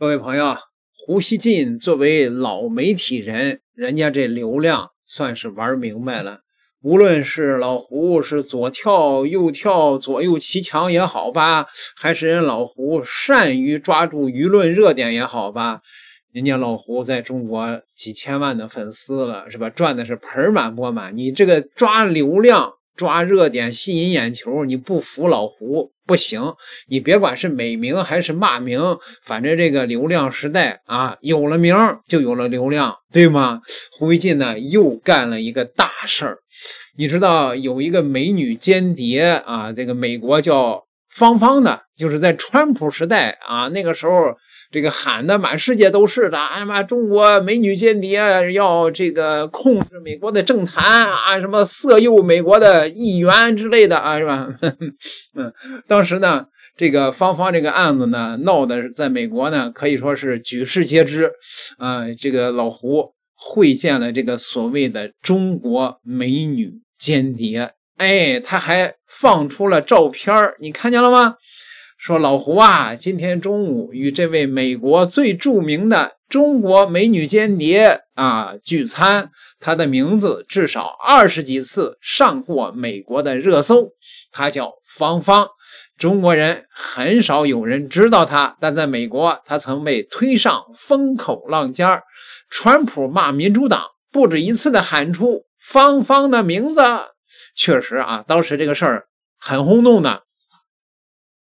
各位朋友，胡锡进作为老媒体人，人家这流量算是玩明白了。无论是老胡是左跳右跳左右骑墙也好吧，还是人老胡善于抓住舆论热点也好吧，人家老胡在中国几千万的粉丝了，是吧？赚的是盆满钵满。你这个抓流量。抓热点吸引眼球，你不服老胡不行。你别管是美名还是骂名，反正这个流量时代啊，有了名就有了流量，对吗？胡锡进呢又干了一个大事儿，你知道有一个美女间谍啊，这个美国叫。芳芳的，就是在川普时代啊，那个时候这个喊的满世界都是的，哎妈，中国美女间谍要这个控制美国的政坛啊，什么色诱美国的议员之类的啊，是吧？嗯，当时呢，这个芳芳这个案子呢，闹的在美国呢，可以说是举世皆知啊。这个老胡会见了这个所谓的中国美女间谍。哎，他还放出了照片你看见了吗？说老胡啊，今天中午与这位美国最著名的中国美女间谍啊聚餐，她的名字至少二十几次上过美国的热搜，她叫芳芳。中国人很少有人知道他，但在美国，他曾被推上风口浪尖儿。川普骂民主党不止一次的喊出芳芳的名字。确实啊，当时这个事儿很轰动的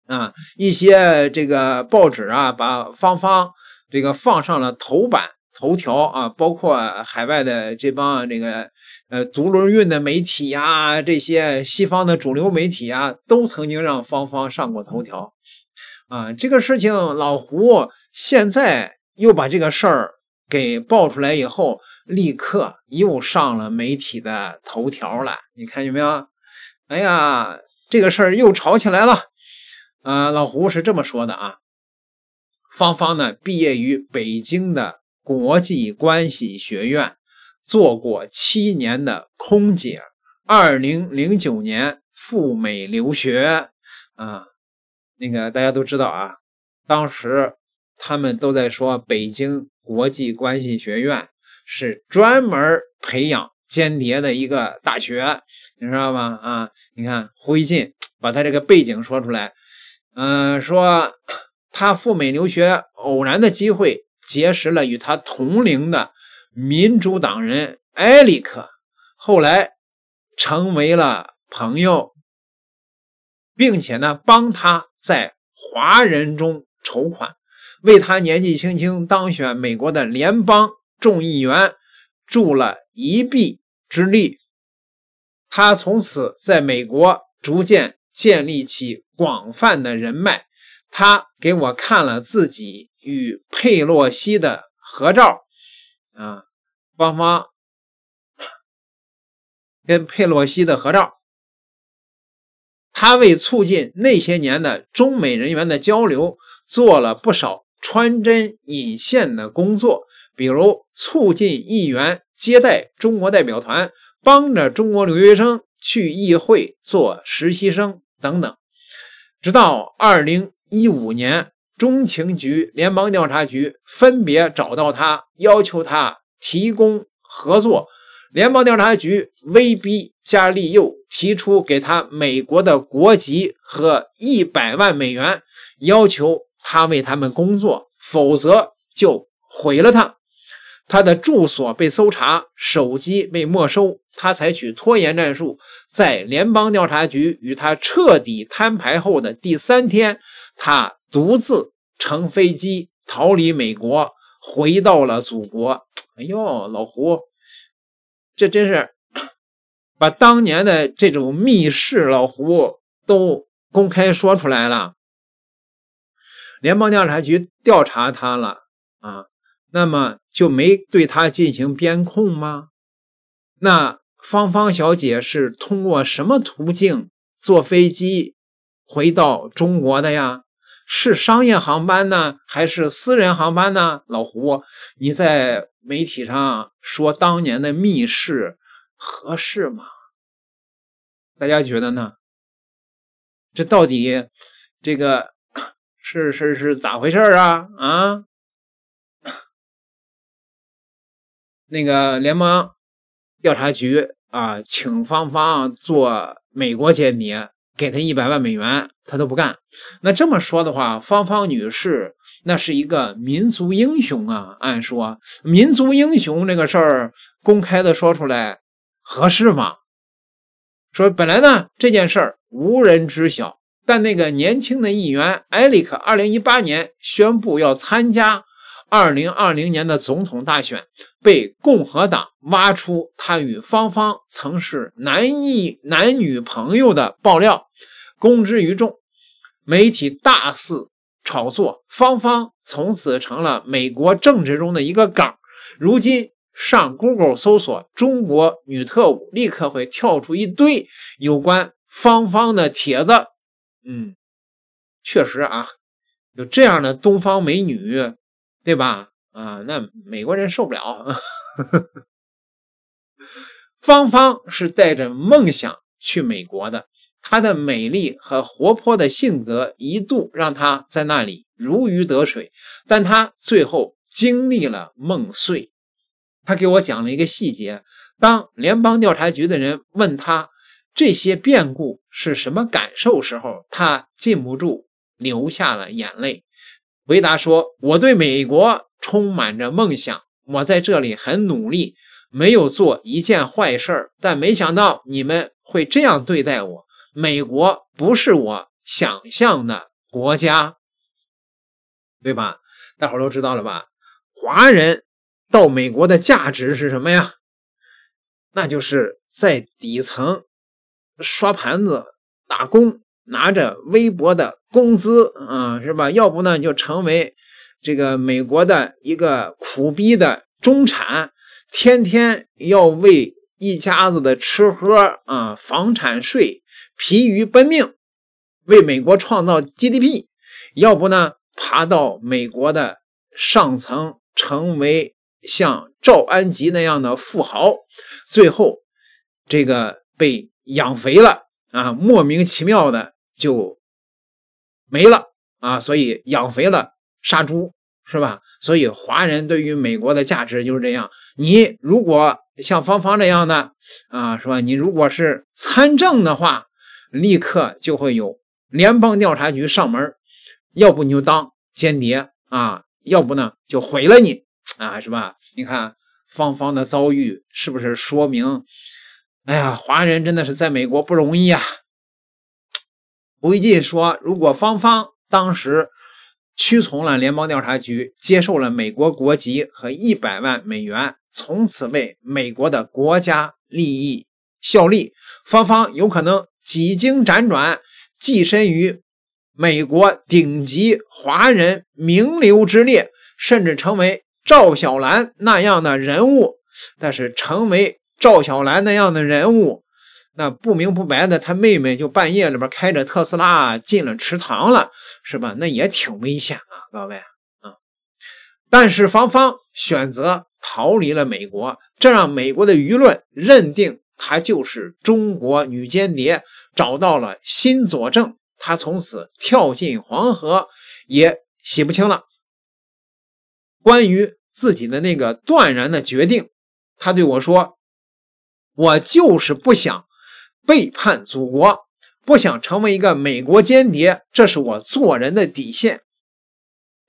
啊，一些这个报纸啊，把芳芳这个放上了头版头条啊，包括海外的这帮这个呃足轮运的媒体啊，这些西方的主流媒体啊，都曾经让芳芳上过头条啊。这个事情，老胡现在又把这个事儿给爆出来以后。立刻又上了媒体的头条了，你看见没有？哎呀，这个事儿又吵起来了。啊，老胡是这么说的啊。芳芳呢，毕业于北京的国际关系学院，做过七年的空姐。二零零九年赴美留学。啊，那个大家都知道啊，当时他们都在说北京国际关系学院。是专门培养间谍的一个大学，你知道吧？啊，你看，灰烬把他这个背景说出来，嗯，说他赴美留学，偶然的机会结识了与他同龄的民主党人埃里克，后来成为了朋友，并且呢，帮他，在华人中筹款，为他年纪轻轻当选美国的联邦。众议员助了一臂之力，他从此在美国逐渐建立起广泛的人脉。他给我看了自己与佩洛西的合照，啊，芳芳跟佩洛西的合照。他为促进那些年的中美人员的交流，做了不少穿针引线的工作。比如促进议员接待中国代表团，帮着中国留学生去议会做实习生等等。直到二零一五年，中情局、联邦调查局分别找到他，要求他提供合作。联邦调查局威逼加利诱，提出给他美国的国籍和一百万美元，要求他为他们工作，否则就毁了他。他的住所被搜查，手机被没收。他采取拖延战术，在联邦调查局与他彻底摊牌后的第三天，他独自乘飞机逃离美国，回到了祖国。哎呦，老胡，这真是把当年的这种密室，老胡都公开说出来了。联邦调查局调查他了啊。那么就没对他进行边控吗？那芳芳小姐是通过什么途径坐飞机回到中国的呀？是商业航班呢，还是私人航班呢？老胡，你在媒体上说当年的密室合适吗？大家觉得呢？这到底这个 是是是咋回事啊？啊？那个联邦调查局啊，请芳芳做美国间谍，给他一百万美元，他都不干。那这么说的话，芳芳女士那是一个民族英雄啊！按说，民族英雄这个事儿公开的说出来合适吗？说本来呢，这件事儿无人知晓，但那个年轻的议员艾利克二零一八年宣布要参加。二零二零年的总统大选被共和党挖出他与芳芳曾是男女男女朋友的爆料，公之于众，媒体大肆炒作，芳芳从此成了美国政治中的一个梗。如今上 Google 搜索“中国女特务”，立刻会跳出一堆有关芳芳的帖子。嗯，确实啊，有这样的东方美女。对吧？啊，那美国人受不了。芳芳是带着梦想去美国的，她的美丽和活泼的性格一度让她在那里如鱼得水，但她最后经历了梦碎。她给我讲了一个细节：当联邦调查局的人问她这些变故是什么感受时候，她禁不住流下了眼泪。回答说：“我对美国充满着梦想，我在这里很努力，没有做一件坏事儿，但没想到你们会这样对待我。美国不是我想象的国家，对吧？大伙都知道了吧？华人到美国的价值是什么呀？那就是在底层刷盘子、打工。”拿着微薄的工资啊，是吧？要不呢，就成为这个美国的一个苦逼的中产，天天要为一家子的吃喝啊、房产税疲于奔命，为美国创造 GDP；要不呢，爬到美国的上层，成为像赵安吉那样的富豪，最后这个被养肥了啊，莫名其妙的。就没了啊，所以养肥了杀猪是吧？所以华人对于美国的价值就是这样。你如果像芳芳这样的啊，是吧？你如果是参政的话，立刻就会有联邦调查局上门，要不你就当间谍啊，要不呢就毁了你啊，是吧？你看芳芳的遭遇是不是说明，哎呀，华人真的是在美国不容易啊。不一定说，如果芳芳当时屈从了联邦调查局，接受了美国国籍和一百万美元，从此为美国的国家利益效力，芳芳有可能几经辗转，跻身于美国顶级华人名流之列，甚至成为赵小兰那样的人物。但是，成为赵小兰那样的人物。那不明不白的，他妹妹就半夜里边开着特斯拉进了池塘了，是吧？那也挺危险啊，各位啊。但是芳芳选择逃离了美国，这让美国的舆论认定她就是中国女间谍，找到了新佐证。她从此跳进黄河也洗不清了。关于自己的那个断然的决定，她对我说：“我就是不想。”背叛祖国，不想成为一个美国间谍，这是我做人的底线。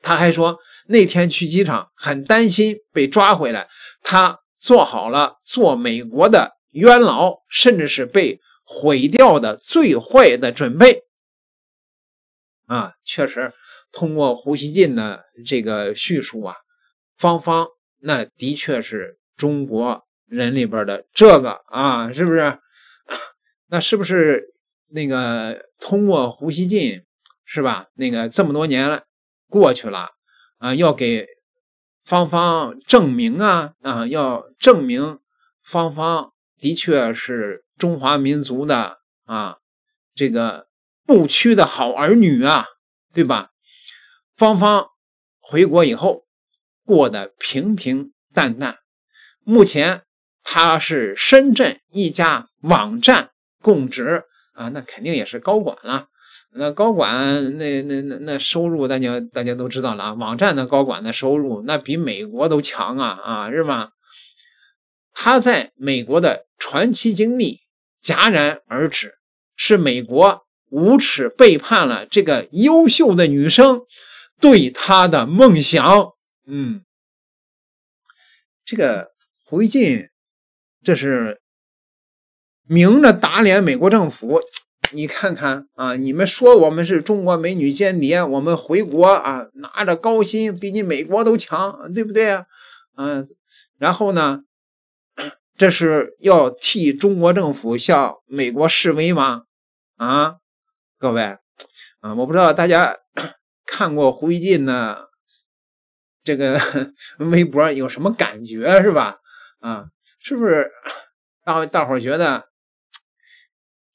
他还说，那天去机场很担心被抓回来，他做好了做美国的冤牢，甚至是被毁掉的最坏的准备。啊，确实，通过胡锡进的这个叙述啊，芳芳那的确是中国人里边的这个啊，是不是？那是不是那个通过胡锡进，是吧？那个这么多年了，过去了啊，要给芳芳证明啊啊，要证明芳芳的确是中华民族的啊，这个不屈的好儿女啊，对吧？芳芳回国以后，过得平平淡淡。目前他是深圳一家网站。供职啊，那肯定也是高管了。那高管那那那那收入，大家大家都知道了啊。网站的高管的收入那比美国都强啊啊，是吧？他在美国的传奇经历戛然而止，是美国无耻背叛了这个优秀的女生对他的梦想。嗯，这个胡一进。这是。明着打脸美国政府，你看看啊，你们说我们是中国美女间谍，我们回国啊，拿着高薪比你美国都强，对不对啊？嗯，然后呢，这是要替中国政府向美国示威吗？啊，各位啊，我不知道大家 看过胡玉进的这个 微博有什么感觉，是吧？啊，是不是大大伙觉得？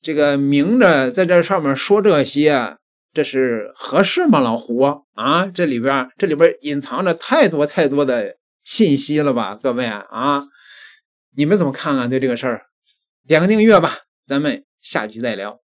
这个明着在这上面说这些，这是合适吗，老胡啊？这里边这里边隐藏着太多太多的信息了吧，各位啊？你们怎么看啊？对这个事儿，点个订阅吧，咱们下期再聊。